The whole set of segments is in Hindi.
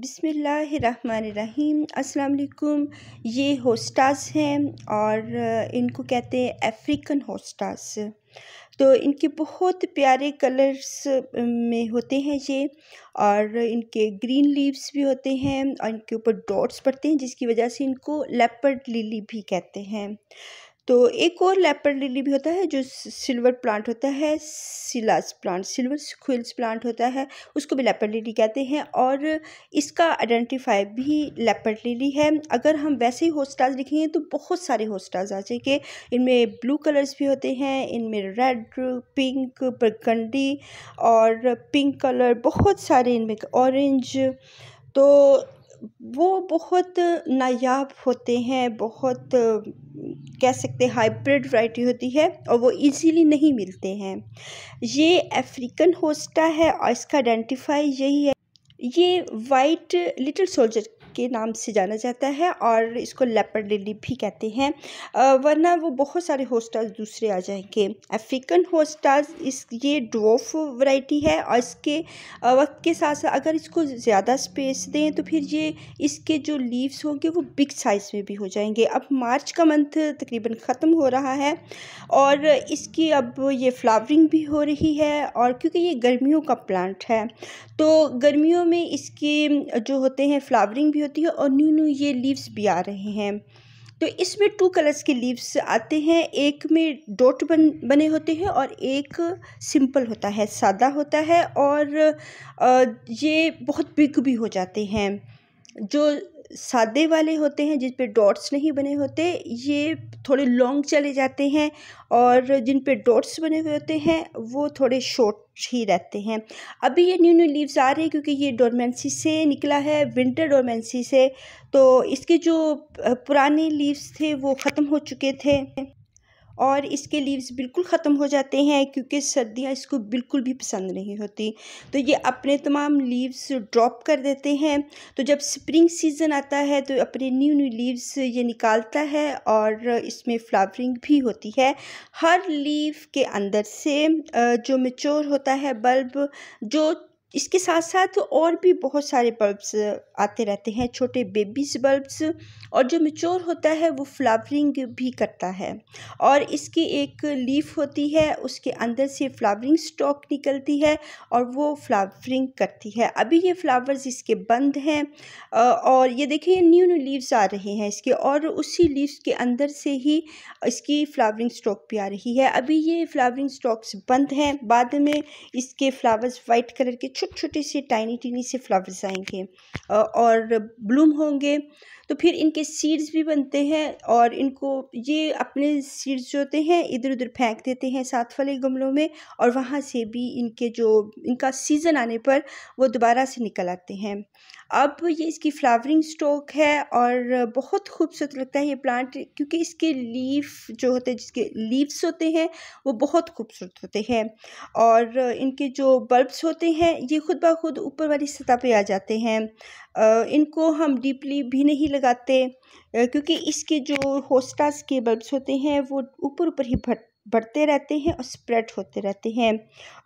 बिसमीम अल्लाम ये होस्टास हैं और इनको कहते हैं अफ्रीकन होस्टास तो इनके बहुत प्यारे कलर्स में होते हैं ये और इनके ग्रीन लीव्स भी होते हैं और इनके ऊपर डॉट्स पड़ते हैं जिसकी वजह से इनको लेपर्ड लिली भी कहते हैं तो एक और लेपर्ड लिली भी होता है जो सिल्वर प्लांट होता है सिलास प्लांट सिल्वर क्विल्स प्लांट होता है उसको भी लेपर्ड लिली कहते हैं और इसका आइडेंटिफाई भी लेपर्ड लिली है अगर हम वैसे ही होस्टाज लिखेंगे तो बहुत सारे होस्टाज आ जाएंगे इनमें ब्लू कलर्स भी होते हैं इनमें रेड पिंक बरगंडी और पिंक कलर बहुत सारे इनमें ऑरेंज तो वो बहुत नायाब होते हैं बहुत कह सकते हैं हाइब्रिड वैरायटी होती है और वो इजीली नहीं मिलते हैं ये अफ्रीकन होस्टा है और इसका आइडेंटिफाई यही है ये वाइट लिटिल सोल्जर के नाम से जाना जाता है और इसको लेपर लिली भी कहते हैं वरना वो बहुत सारे होस्टास दूसरे आ जाएंगे अफ्रीकन होस्टास इस ये ड्रोफ वैरायटी है और इसके वक्त के साथ साथ अगर इसको ज़्यादा स्पेस दें तो फिर ये इसके जो लीव्स होंगे वो बिग साइज़ में भी हो जाएंगे अब मार्च का मंथ तकरीबन ख़त्म हो रहा है और इसकी अब ये फ्लावरिंग भी हो रही है और क्योंकि ये गर्मियों का प्लांट है तो गर्मियों में इसके जो होते हैं फ्लावरिंग भी भी होती है और न्यू न्यू ये लीव्स भी आ रहे हैं तो इसमें टू कलर्स के लीव्स आते हैं एक में डॉट बन बने होते हैं और एक सिंपल होता है सादा होता है और ये बहुत बिग भी हो जाते हैं जो सादे वाले होते हैं जिन पे डॉट्स नहीं बने होते ये थोड़े लॉन्ग चले जाते हैं और जिन पे डॉट्स बने हुए होते हैं वो थोड़े शॉर्ट ही रहते हैं अभी ये न्यू न्यू लीव्स आ रहे हैं क्योंकि ये डोरमेंसी से निकला है विंटर डोरमेंसी से तो इसके जो पुराने लीव्स थे वो ख़त्म हो चुके थे और इसके लीव्स बिल्कुल ख़त्म हो जाते हैं क्योंकि सर्दियाँ इसको बिल्कुल भी पसंद नहीं होती तो ये अपने तमाम लीव्स ड्रॉप कर देते हैं तो जब स्प्रिंग सीज़न आता है तो अपने न्यू न्यू लीव्स ये निकालता है और इसमें फ्लावरिंग भी होती है हर लीव के अंदर से जो मेच्योर होता है बल्ब जो इसके साथ साथ और भी बहुत सारे बल्ब्स आते रहते हैं छोटे बेबीज़ बल्ब्स और जो मेच्योर होता है वो फ्लावरिंग भी करता है और इसकी एक लीफ होती है उसके अंदर से फ्लावरिंग स्टॉक निकलती है और वो फ्लावरिंग करती है अभी ये फ्लावर्स इसके बंद हैं और ये देखिए न्यू न्यू लीव्स आ रहे हैं इसके और उसी लीव्स के अंदर से ही इसकी फ्लावरिंग स्टॉक भी आ रही है अभी ये फ्लावरिंग स्टॉक्स बंद हैं बाद में इसके फ्लावर्स वाइट कलर के छोटी छोटी सी टाइनी टीनी से फ्लावर्स आएंगे और ब्लूम होंगे तो फिर इनके सीड्स भी बनते हैं और इनको ये अपने सीड्स जो होते हैं इधर उधर फेंक देते हैं साथ वाले गमलों में और वहाँ से भी इनके जो इनका सीज़न आने पर वो दोबारा से निकल आते हैं अब ये इसकी फ्लावरिंग स्टॉक है और बहुत खूबसूरत लगता है ये प्लांट क्योंकि इसके लीफ जो होते हैं जिसके लीव्स होते हैं वो बहुत खूबसूरत होते हैं और इनके जो बल्ब्स होते हैं ये खुद ब खुद ऊपर वाली सतह पे आ जाते हैं इनको हम डीपली भी नहीं लगाते क्योंकि इसके जो होस्टास के बल्ब्स होते हैं वो ऊपर ऊपर ही भट बढ़ते रहते हैं और स्प्रेड होते रहते हैं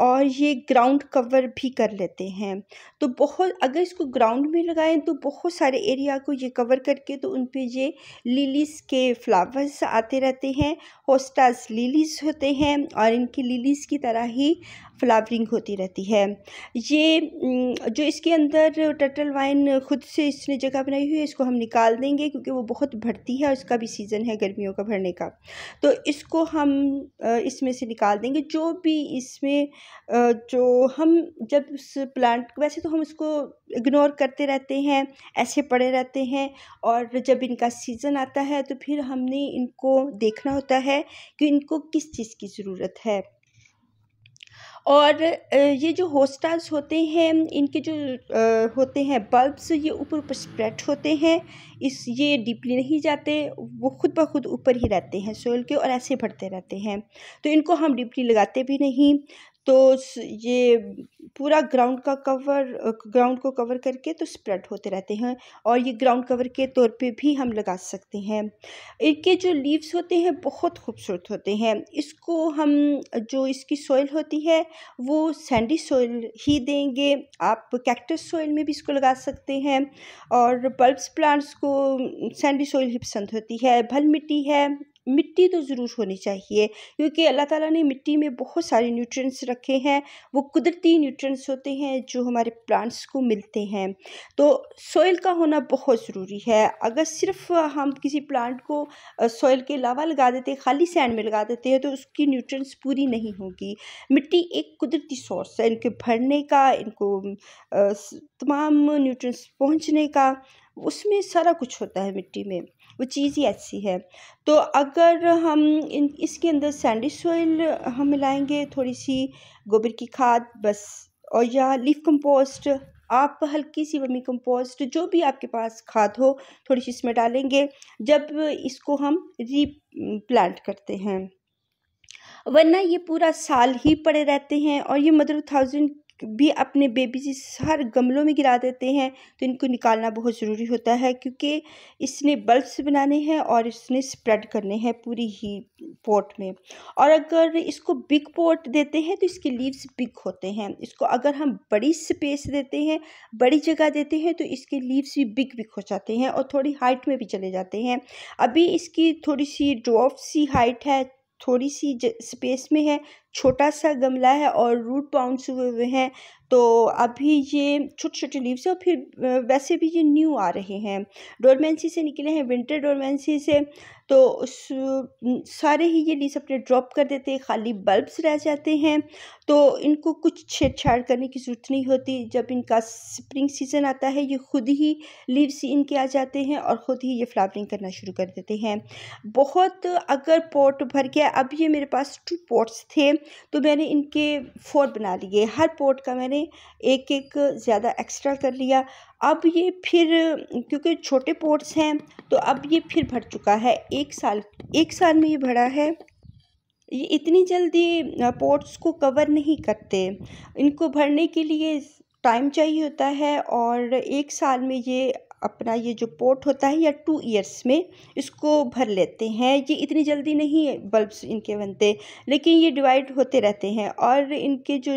और ये ग्राउंड कवर भी कर लेते हैं तो बहुत अगर इसको ग्राउंड में लगाएं तो बहुत सारे एरिया को ये कवर करके तो उन पे ये लिलीज़ के फ्लावर्स आते रहते हैं होस्टास लिलीज़ होते हैं और इनके लिलीज़ की तरह ही फ्लावरिंग होती रहती है ये जो इसके अंदर टटल वाइन खुद से इसने जगह बनाई हुई है इसको हम निकाल देंगे क्योंकि वो बहुत भरती है और इसका भी सीज़न है गर्मियों का भरने का तो इसको हम इसमें से निकाल देंगे जो भी इसमें जो हम जब उस प्लांट वैसे तो हम इसको इग्नोर करते रहते हैं ऐसे पड़े रहते हैं और जब इनका सीज़न आता है तो फिर हमने इनको देखना होता है कि इनको किस चीज़ की ज़रूरत है और ये जो होस्टल्स होते हैं इनके जो होते हैं बल्ब्स ये ऊपर ऊपर स्प्रेड होते हैं इस ये डीपली नहीं जाते वो खुद ब खुद ऊपर ही रहते हैं सोयल के और ऐसे भरते रहते हैं तो इनको हम डीपली लगाते भी नहीं तो ये पूरा ग्राउंड का कवर ग्राउंड को कवर करके तो स्प्रेड होते रहते हैं और ये ग्राउंड कवर के तौर पे भी हम लगा सकते हैं इनके जो लीव्स होते हैं बहुत खूबसूरत होते हैं इसको हम जो इसकी सॉइल होती है वो सैंडी सॉइल ही देंगे आप कैक्टस सॉइल में भी इसको लगा सकते हैं और बल्ब्स प्लांट्स को सैंडी सॉइल ही पसंद होती है भल मिट्टी है मिट्टी तो ज़रूर होनी चाहिए क्योंकि अल्लाह ताला ने मिट्टी में बहुत सारे न्यूट्रिएंट्स रखे हैं वो कुदरती न्यूट्रिएंट्स होते हैं जो हमारे प्लांट्स को मिलते हैं तो सोयल का होना बहुत ज़रूरी है अगर सिर्फ हम किसी प्लांट को सोयल के अलावा लगा देते खाली सैंड में लगा देते हैं तो उसकी न्यूट्रंस पूरी नहीं होगी मिट्टी एक कुदरती सोर्स है इनके भरने का इनको तमाम न्यूट्रंस पहुँचने का उसमें सारा कुछ होता है मिट्टी में वो चीज़ ही ऐसी है तो अगर हम इन इसके अंदर सैंडी सोइल हम मिलाएंगे थोड़ी सी गोबर की खाद बस और या लीफ कंपोस्ट आप हल्की सी वमी कंपोस्ट जो भी आपके पास खाद हो थोड़ी सी इसमें डालेंगे जब इसको हम रीप्लांट करते हैं वरना ये पूरा साल ही पड़े रहते हैं और ये मदर थाउजेंड भी अपने बेबीज हर गमलों में गिरा देते हैं तो इनको निकालना बहुत ज़रूरी होता है क्योंकि इसने बल्ब्स बनाने हैं और इसने स्प्रेड करने हैं पूरी ही पोट में और अगर इसको बिग पोट देते हैं तो इसके लीव्स बिग होते हैं इसको अगर हम बड़ी स्पेस देते हैं बड़ी जगह देते हैं तो इसके लीव्स भी बिग बिग हो जाते हैं और थोड़ी हाइट में भी चले जाते हैं अभी इसकी थोड़ी सी ड्रॉफ सी हाइट है थोड़ी सी स्पेस में है छोटा सा गमला है और रूट बाउंस हुए हुए हैं तो अभी ये छोटे छोटे लीव्स हैं और फिर वैसे भी ये न्यू आ रहे हैं डोरमेंसी से निकले हैं विंटर डोरमेंसी से तो उस सारे ही ये लीव्स अपने ड्रॉप कर देते हैं खाली बल्ब्स रह जाते हैं तो इनको कुछ छेड़छाड़ करने की ज़रूरत नहीं होती जब इनका स्प्रिंग सीज़न आता है ये खुद ही लीव्स इनके आ जाते हैं और ख़ुद ही ये फ्लावरिंग करना शुरू कर देते हैं बहुत अगर पॉट भर गया अब ये मेरे पास टू पॉट्स थे तो मैंने इनके फोर बना लिए हर पोर्ट का मैंने एक एक ज़्यादा एक्स्ट्रा कर लिया अब ये फिर क्योंकि छोटे पोर्ट्स हैं तो अब ये फिर भर चुका है एक साल एक साल में ये भरा है ये इतनी जल्दी पोर्ट्स को कवर नहीं करते इनको भरने के लिए टाइम चाहिए होता है और एक साल में ये अपना ये जो पोट होता है या टू ईयर्स में इसको भर लेते हैं ये इतनी जल्दी नहीं बल्ब्स इनके बनते लेकिन ये डिवाइड होते रहते हैं और इनके जो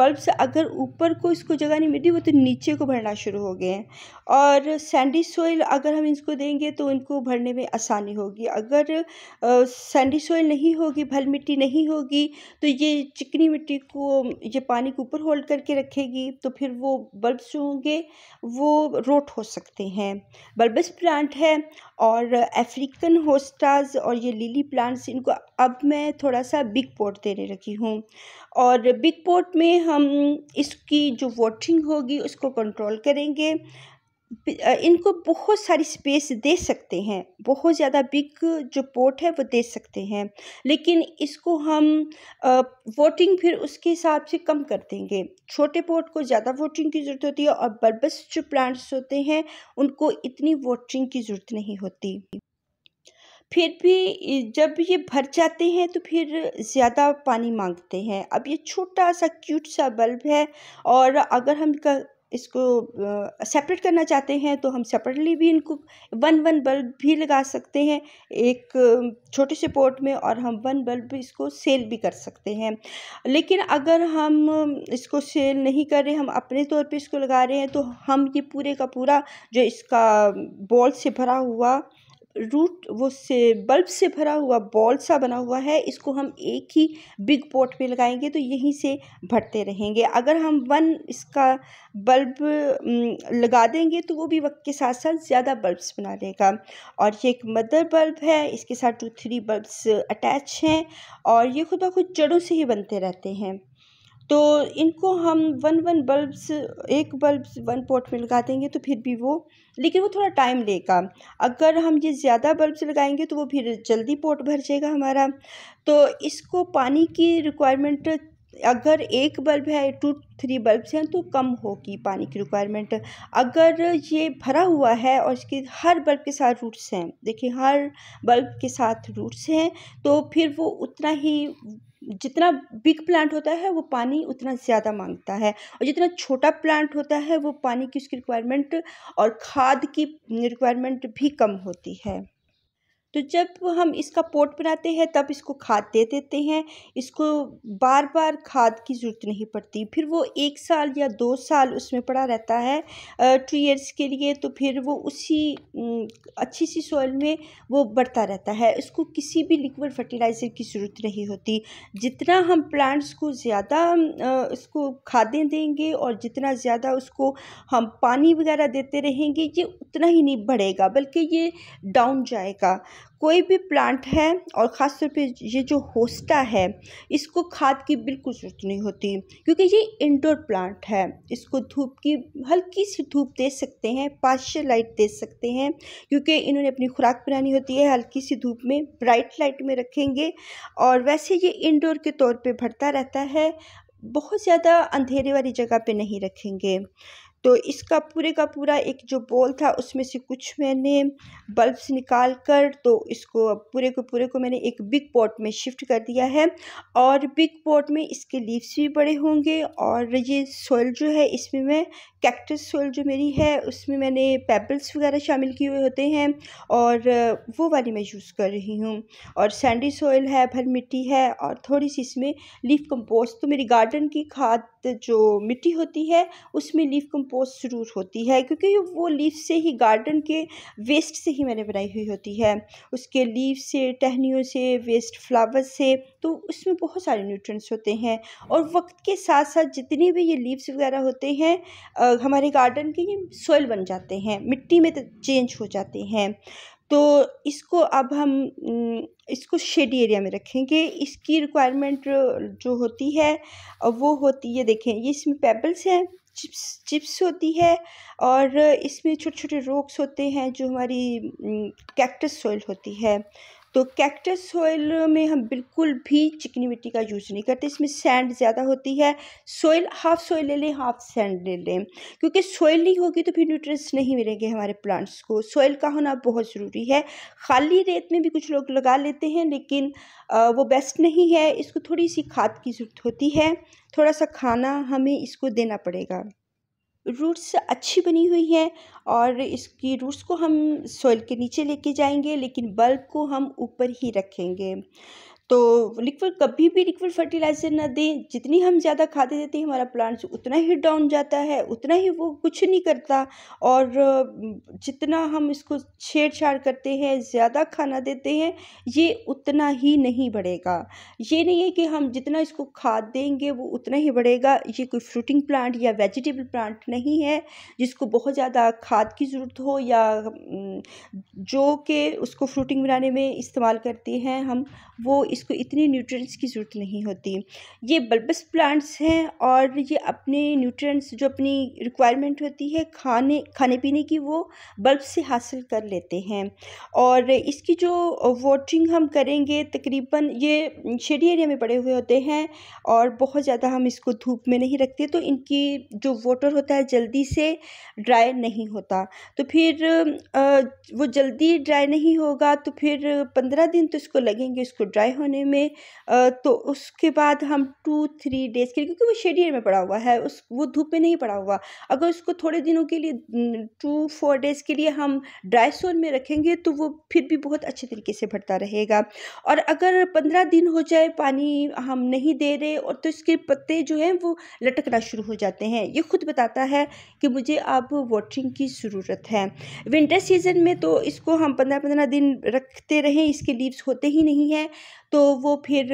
बल्ब्स अगर ऊपर को इसको जगह नहीं मिली वो तो नीचे को भरना शुरू हो गए हैं और सैंडी सोइल अगर हम इसको देंगे तो इनको भरने में आसानी होगी अगर सैंडी सोइल नहीं होगी भल मिट्टी नहीं होगी तो ये चिकनी मिट्टी को ये पानी के ऊपर होल्ड करके रखेगी तो फिर वो बल्ब्स जो होंगे वो रोट हो सकते सकते हैं बल्बस प्लांट है और अफ्रीकन होस्टाज और ये लिली प्लांट्स इनको अब मैं थोड़ा सा बिग पोट देने रखी हूँ और बिग पोट में हम इसकी जो वाटरिंग होगी उसको कंट्रोल करेंगे इनको बहुत सारी स्पेस दे सकते हैं बहुत ज़्यादा बिग जो पोर्ट है वो दे सकते हैं लेकिन इसको हम वोटिंग फिर उसके हिसाब से कम कर देंगे छोटे पोर्ट को ज़्यादा वोटिंग की ज़रूरत होती है और बर्बस जो प्लांट्स होते हैं उनको इतनी वोटिंग की ज़रूरत नहीं होती फिर भी जब ये भर जाते हैं तो फिर ज़्यादा पानी मांगते हैं अब ये छोटा सा क्यूट सा बल्ब है और अगर हम इसको सेपरेट करना चाहते हैं तो हम सेपरेटली भी इनको वन वन बल्ब भी लगा सकते हैं एक छोटे से पोर्ट में और हम वन बल्ब इसको सेल भी कर सकते हैं लेकिन अगर हम इसको सेल नहीं कर रहे हम अपने तौर पे इसको लगा रहे हैं तो हम ये पूरे का पूरा जो इसका बॉल से भरा हुआ रूट वो से बल्ब से भरा हुआ बॉल सा बना हुआ है इसको हम एक ही बिग पॉट में लगाएंगे तो यहीं से भरते रहेंगे अगर हम वन इसका बल्ब लगा देंगे तो वो भी वक्त के साथ साथ ज़्यादा बल्ब्स बना लेगा और ये एक मदर बल्ब है इसके साथ टू थ्री बल्ब्स अटैच हैं और ये खुद ब खुद जड़ों से ही बनते रहते हैं तो इनको हम वन वन बल्ब्स एक बल्ब वन पॉट में लगा देंगे तो फिर भी वो लेकिन वो थोड़ा टाइम लेगा अगर हम ये ज़्यादा बल्ब्स लगाएंगे तो वो फिर जल्दी पॉट भर जाएगा हमारा तो इसको पानी की रिक्वायरमेंट अगर एक बल्ब है टू थ्री बल्ब्स हैं तो कम होगी पानी की रिक्वायरमेंट अगर ये भरा हुआ है और इसके हर बल्ब के साथ रूट्स हैं देखिए हर बल्ब के साथ रूट्स हैं तो फिर वो उतना ही जितना बिग प्लांट होता है वो पानी उतना ज़्यादा मांगता है और जितना छोटा प्लांट होता है वो पानी की उसकी रिक्वायरमेंट और खाद की रिक्वायरमेंट भी कम होती है तो जब हम इसका पोट बनाते हैं तब इसको खाद दे देते हैं इसको बार बार खाद की ज़रूरत नहीं पड़ती फिर वो एक साल या दो साल उसमें पड़ा रहता है टू ईयर्स के लिए तो फिर वो उसी अच्छी सी सॉइल में वो बढ़ता रहता है इसको किसी भी लिक्विड फर्टिलाइज़र की ज़रूरत नहीं होती जितना हम प्लांट्स को ज़्यादा उसको खादें देंगे और जितना ज़्यादा उसको हम पानी वगैरह देते रहेंगे ये उतना ही नहीं बढ़ेगा बल्कि ये डाउन जाएगा कोई भी प्लांट है और ख़ास तौर पे ये जो होस्टा है इसको खाद की बिल्कुल ज़रूरत नहीं होती क्योंकि ये इंडोर प्लांट है इसको धूप की हल्की सी धूप दे सकते हैं पार्शियल लाइट दे सकते हैं क्योंकि इन्होंने अपनी खुराक बनानी होती है हल्की सी धूप में ब्राइट लाइट में रखेंगे और वैसे ये इंडोर के तौर पर भरता रहता है बहुत ज़्यादा अंधेरे वाली जगह पे नहीं रखेंगे तो इसका पूरे का पूरा एक जो बॉल था उसमें से कुछ मैंने बल्ब्स निकाल कर तो इसको पूरे को पूरे को मैंने एक बिग पॉट में शिफ्ट कर दिया है और बिग पॉट में इसके लीव्स भी बड़े होंगे और ये सोयल जो है इसमें मैं कैक्टस सोयल जो मेरी है उसमें मैंने पेबल्स वगैरह शामिल किए हुए होते हैं और वो वाली मैं यूज़ कर रही हूँ और सैंडी सोयल है भर मिट्टी है और थोड़ी सी इसमें लीफ कंपोस्ट तो मेरी गार्डन की खाद जो मिट्टी होती है उसमें लीफ कंपोस्ट कंपोस्ट ज़रूर होती है क्योंकि वो लीव से ही गार्डन के वेस्ट से ही मैंने बनाई हुई होती है उसके लीव से टहनियों से वेस्ट फ्लावर से तो उसमें बहुत सारे न्यूट्रिएंट्स होते हैं और वक्त के साथ साथ जितने भी ये लीव्स वगैरह होते हैं आ, हमारे गार्डन के ये सोइल बन जाते हैं मिट्टी में चेंज हो जाते हैं तो इसको अब हम इसको शेडी एरिया में रखेंगे इसकी रिक्वायरमेंट जो होती है वो होती है देखें ये इसमें पेबल्स हैं चिप्स चिप्स होती है और इसमें छोटे छोटे रोक्स होते हैं जो हमारी कैक्टस सोइल होती है तो कैक्टस सोइल में हम बिल्कुल भी चिकनी मिट्टी का यूज़ नहीं करते इसमें सैंड ज़्यादा होती है सोइल हाफ सोइल ले लें हाफ सैंड ले लें क्योंकि सोइल नहीं होगी तो फिर न्यूट्रिएंट्स नहीं मिलेंगे हमारे प्लांट्स को सोइल का होना बहुत ज़रूरी है खाली रेत में भी कुछ लोग लगा लेते हैं लेकिन वो बेस्ट नहीं है इसको थोड़ी सी खाद की ज़रूरत होती है थोड़ा सा खाना हमें इसको देना पड़ेगा रूट्स अच्छी बनी हुई है और इसकी रूट्स को हम सॉइल के नीचे लेके जाएंगे लेकिन बल्ब को हम ऊपर ही रखेंगे तो लिक्विड कभी भी लिक्विड फर्टिलाइज़र ना दें जितनी हम ज़्यादा खाते देते हैं हमारा प्लांट्स उतना ही डाउन जाता है उतना ही वो कुछ नहीं करता और जितना हम इसको छेड़छाड़ करते हैं ज़्यादा खाना देते हैं ये उतना ही नहीं बढ़ेगा ये नहीं है कि हम जितना इसको खाद देंगे वो उतना ही बढ़ेगा ये कोई फ्रूटिंग प्लांट या वेजिटेबल प्लांट नहीं है जिसको बहुत ज़्यादा खाद की ज़रूरत हो या जो कि उसको फ्रूटिंग बनाने में इस्तेमाल करते हैं हम वो इसको इतने न्यूट्रिएंट्स की ज़रूरत नहीं होती ये बल्बस प्लांट्स हैं और ये अपने न्यूट्रिएंट्स जो अपनी रिक्वायरमेंट होती है खाने खाने पीने की वो बल्ब से हासिल कर लेते हैं और इसकी जो वॉटरिंग हम करेंगे तकरीबन ये शेडी एरिया में पड़े हुए होते हैं और बहुत ज़्यादा हम इसको धूप में नहीं रखते तो इनकी जो वाटर होता है जल्दी से ड्राई नहीं होता तो फिर वो जल्दी ड्राई नहीं होगा तो फिर पंद्रह दिन तो इसको लगेंगे इसको ड्राई होने में तो उसके बाद हम टू थ्री डेज़ के लिए क्योंकि वो शेडी में पड़ा हुआ है उस वो धूप में नहीं पड़ा हुआ अगर उसको थोड़े दिनों के लिए टू फोर डेज़ के लिए हम ड्राई सोन में रखेंगे तो वो फिर भी बहुत अच्छे तरीके से भरता रहेगा और अगर पंद्रह दिन हो जाए पानी हम नहीं दे रहे और तो इसके पत्ते जो हैं वो लटकना शुरू हो जाते हैं ये खुद बताता है कि मुझे अब वाटरिंग की ज़रूरत है विंटर सीजन में तो इसको हम पंद्रह पंद्रह दिन रखते रहें इसके लीव्स होते ही नहीं हैं तो वो फिर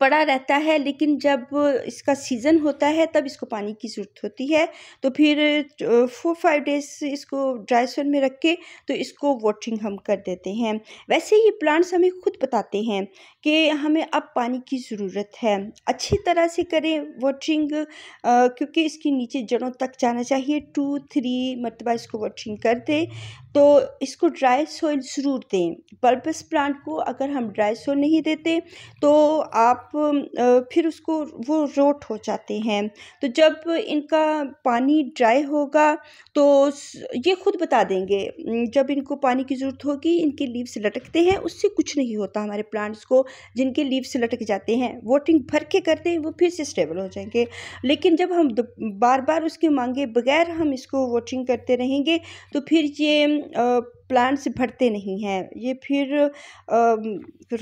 पड़ा रहता है लेकिन जब इसका सीज़न होता है तब इसको पानी की ज़रूरत होती है तो फिर फोर फाइव डेज़ इसको ड्राई सन में रख के तो इसको वाटरिंग हम कर देते हैं वैसे ये प्लांट्स हमें खुद बताते हैं कि हमें अब पानी की ज़रूरत है अच्छी तरह से करें वाटरिंग क्योंकि इसकी नीचे जड़ों तक जाना चाहिए टू थ्री मरतबा इसको वाटरिंग कर दे तो इसको ड्राई सोइल ज़रूर दें बल्बस प्लांट को अगर हम ड्राई सोइल नहीं देते तो आप फिर उसको वो रोट हो जाते हैं तो जब इनका पानी ड्राई होगा तो ये खुद बता देंगे जब इनको पानी की ज़रूरत होगी इनके लीव्स लटकते हैं उससे कुछ नहीं होता हमारे प्लांट्स को जिनके लीव्स लटक जाते हैं वोटिंग भर के करते हैं वो फिर से स्टेबल हो जाएंगे लेकिन जब हम बार बार उसके मांगे बगैर हम इसको वोटिंग करते रहेंगे तो फिर ये प्लांट्स भरते नहीं हैं ये फिर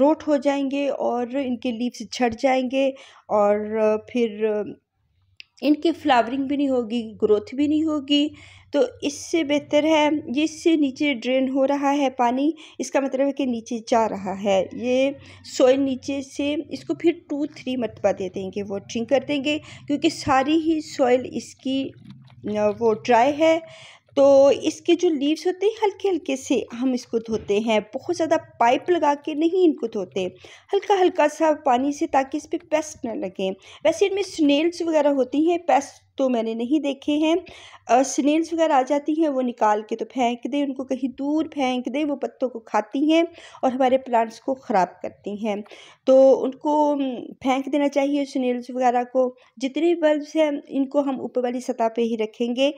रोट हो जाएंगे और इनके लीव्स झड़ जाएंगे और फिर इनकी फ्लावरिंग भी नहीं होगी ग्रोथ भी नहीं होगी तो इससे बेहतर है ये इससे नीचे ड्रेन हो रहा है पानी इसका मतलब है कि नीचे जा रहा है ये सोइल नीचे से इसको फिर टू थ्री मरतबा दे देंगे वॉटरिंग कर देंगे क्योंकि सारी ही सॉइल इसकी वो ड्राई है तो इसके जो लीव्स होते हैं हल्के हल्के से हम इसको धोते हैं बहुत ज़्यादा पाइप लगा के नहीं इनको धोते हल्का हल्का सा पानी से ताकि इस पर पेस्ट ना लगे वैसे इनमें स्नेल्स वगैरह होती हैं पेस्ट तो मैंने नहीं देखे हैं स्नेल्स वगैरह आ जाती हैं वो निकाल के तो फेंक दें उनको कहीं दूर फेंक दें वो पत्तों को खाती हैं और हमारे प्लांट्स को ख़राब करती हैं तो उनको फेंक देना चाहिए स्नेल्स वगैरह को जितने बल्ब्स हैं इनको हम ऊपर वाली सतह पर ही रखेंगे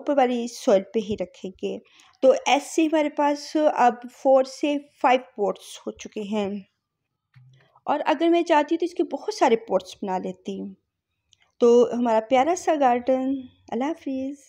ऊपर वाली सॉइल पर ही रखेंगे तो ऐसे हमारे पास अब फोर से फाइव पोर्ट्स हो चुके हैं और अगर मैं चाहती तो इसके बहुत सारे पोर्ट्स बना लेती हूँ तो हमारा प्यारा सा गार्डन अल्लाह हाफिज़